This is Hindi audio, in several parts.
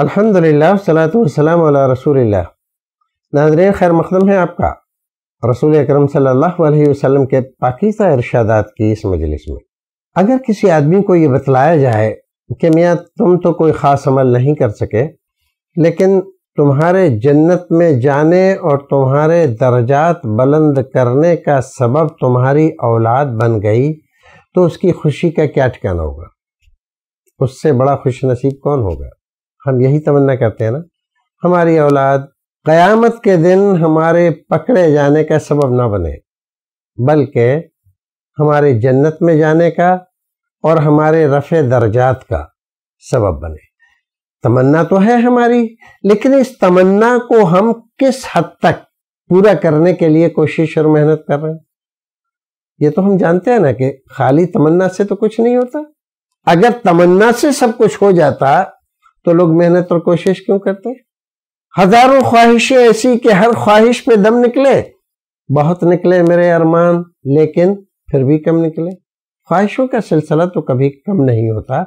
अल्हम्दुलिल्लाह सलात वसलाम अला रसूलिल्लाह नाजरीन खैर मकदम है आपका रसूल अकरम सल्लल्लाहु अलैहि वसल्लम के पाकिजा इरशादात की इस मजलिस में अगर किसी आदमी को ये बतलाया जाए कि मियाँ तुम तो कोई ख़ास अमल नहीं कर सके लेकिन तुम्हारे जन्नत में जाने और तुम्हारे दर्जात बुलंद करने का सबब तुम्हारी औलाद बन गई तो उसकी खुशी का क्या ठिकाना होगा उससे बड़ा खुश नसीब कौन होगा हम यही तमन्ना करते हैं ना हमारी औलाद क़यामत के दिन हमारे पकड़े जाने का सबब ना बने बल्कि हमारे जन्नत में जाने का और हमारे रफ़े दर्जात का सबब बने तमन्ना तो है हमारी लेकिन इस तमन्ना को हम किस हद तक पूरा करने के लिए कोशिश और मेहनत कर रहे हैं ये तो हम जानते हैं ना कि खाली तमन्ना से तो कुछ नहीं होता अगर तमन्ना से सब कुछ हो जाता तो लोग मेहनत और कोशिश क्यों करते हजारों ख्वाहिशें ऐसी कि हर ख्वाहिश पे दम निकले बहुत निकले मेरे अरमान लेकिन फिर भी कम निकले ख्वाहिशों का सिलसिला तो कभी कम नहीं होता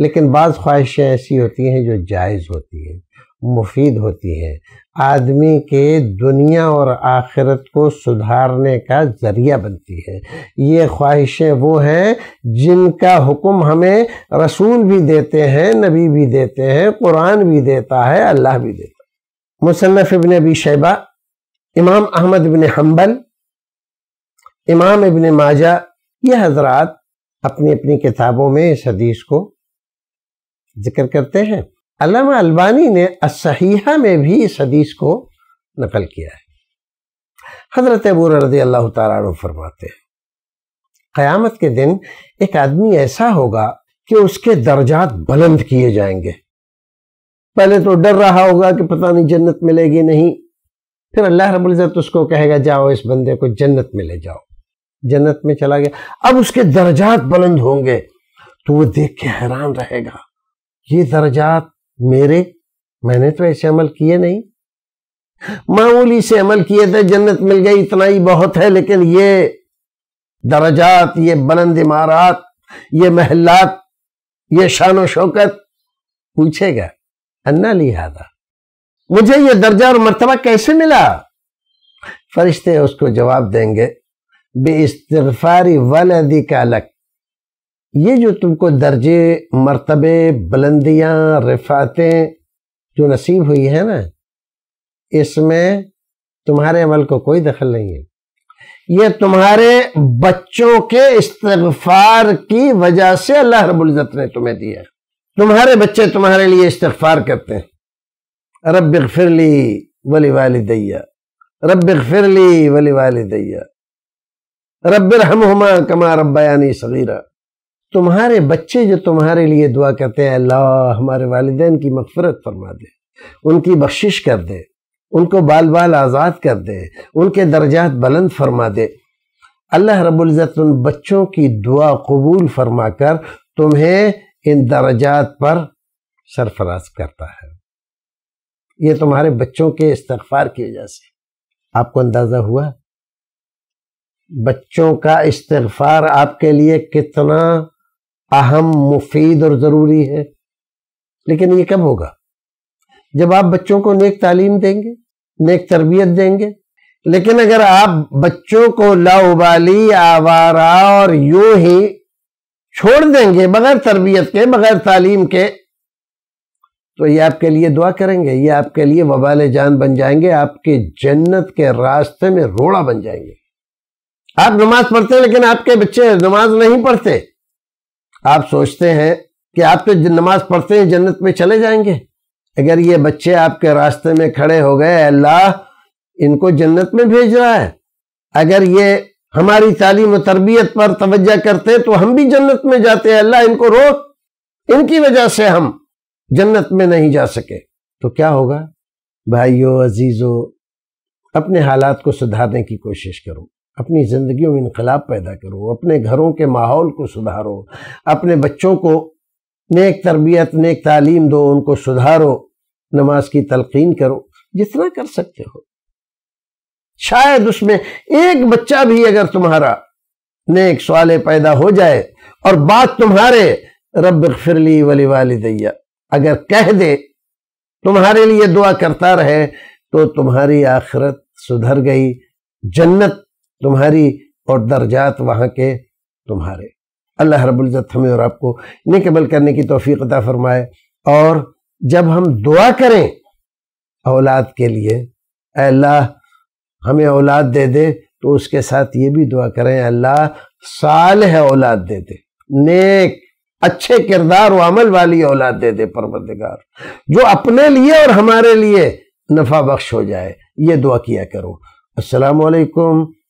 लेकिन बाज़ ख्वाहिशें ऐसी होती हैं जो जायज़ होती हैं मुफीद होती है आदमी के दुनिया और आखिरत को सुधारने का ज़रिया बनती है ये ख्वाहिशें वो हैं जिनका हुक्म हमें रसूल भी देते हैं नबी भी देते हैं कुरान भी देता है अल्लाह भी देता है मुसनफ़ इबन अबी शैबा इमाम अहमद इबन हम्बल इमाम इबन माजा ये हजरात अपनी अपनी किताबों में इस हदीस को जिक्र करते हैं अलम अलबानी ने असहीहा में भी इस हदीस को नकल किया है हजरत अबू रजी अल्लाह तु फरमाते हैं क़यामत के दिन एक आदमी ऐसा होगा कि उसके दर्जात बुलंद किए जाएंगे पहले तो डर रहा होगा कि पता नहीं जन्नत मिलेगी नहीं फिर अल्लाह रबुल्ज़त उसको कहेगा जाओ इस बंदे को जन्नत में ले जाओ जन्नत में चला गया अब उसके दर्जात बुलंद होंगे तो वो देख के हैरान रहेगा ये दर्जात मेरे मैंने तो ऐसे अमल किए नहीं मामूली से अमल किए थे जन्नत मिल गई इतना ही बहुत है लेकिन ये दर्जात ये बुलंद इमारात ये महलात ये शान शौकत पूछेगा अन्ना लिहाजा मुझे ये दर्जा और मरतबा कैसे मिला फरिश्ते उसको जवाब देंगे बे इस्तफारी वलदी का लक ये जो तुमको दर्जे मरतबे बुलंदियाँ रिफातें जो नसीब हुई है ना इसमें तुम्हारे अमल को कोई दखल नहीं है ये तुम्हारे बच्चों के इस्तफार की वजह से अल्लाह रबुल्जत ने तुम्हें दिया तुम्हारे बच्चे तुम्हारे लिए इस्तफार करते हैं रब फिरली वली वाली दैया रब फिरली वली वाली दैया रब हम कमा रब्बयानी सगीरा तुम्हारे बच्चे जो तुम्हारे लिए दुआ करते हैं अल्लाह हमारे वालदेन की मफफरत फरमा दे उनकी बख्शिश कर दे उनको बाल बाल आज़ाद कर दे उनके दर्जात बुलंद फरमा दे अल्लाह रबुल्ज़त उन बच्चों की दुआ कबूल फरमा कर तुम्हें इन दर्जात पर सरफराज करता है ये तुम्हारे बच्चों के इस्तफार की वजह से आपको अंदाज़ा हुआ बच्चों का इस्तफार आपके लिए कितना अहम मुफीद और ज़रूरी है लेकिन ये कब होगा जब आप बच्चों को नेक तालीम देंगे नेक तरबियत देंगे लेकिन अगर आप बच्चों को लाउबाली आवारा और यूं ही छोड़ देंगे बगैर तरबियत के बगैर तालीम के तो ये आपके लिए दुआ करेंगे ये आपके लिए वबाल जान बन जाएंगे आपके जन्नत के रास्ते में रोड़ा बन जाएंगे आप नमाज पढ़ते हैं लेकिन आपके बच्चे नमाज नहीं पढ़ते आप सोचते हैं कि आप तो नमाज पढ़ते हैं जन्नत में चले जाएंगे अगर ये बच्चे आपके रास्ते में खड़े हो गए अल्लाह इनको जन्नत में भेज रहा है अगर ये हमारी तालीम और तरबियत पर तवज्जा करते हैं तो हम भी जन्नत में जाते हैं अल्लाह इनको रोक इनकी वजह से हम जन्नत में नहीं जा सके तो क्या होगा भाइयों अजीज़ों अपने हालात को सुधारने की कोशिश करूँ अपनी ज़िंदगी में इनकलाब पैदा करो अपने घरों के माहौल को सुधारो अपने बच्चों को नेक तरबियत नेक तालीम दो उनको सुधारो नमाज की तलकिन करो जितना कर सकते हो शायद उसमें एक बच्चा भी अगर तुम्हारा नेक सवाल पैदा हो जाए और बात तुम्हारे रब फिरली वली वालदैया अगर कह दे तुम्हारे लिए दुआ करता रहे तो तुम्हारी आखिरत सुधर गई जन्नत तुम्हारी और दर्जात वहाँ के तुम्हारे अल्लाह रबुल्ज़त हमें और आपको इन्हें कबल करने की तोफ़ी अदा फरमाए और जब हम दुआ करें औलाद के लिए अल्लाह हमें औलाद दे दे तो उसके साथ ये भी दुआ करें अल्लाह साल है औलाद दे दे नेक अच्छे किरदार व अमल वाली औलाद दे दे परवरदिगार जो अपने लिए और हमारे लिए नफा बख्श हो जाए ये दुआ किया करो असलकम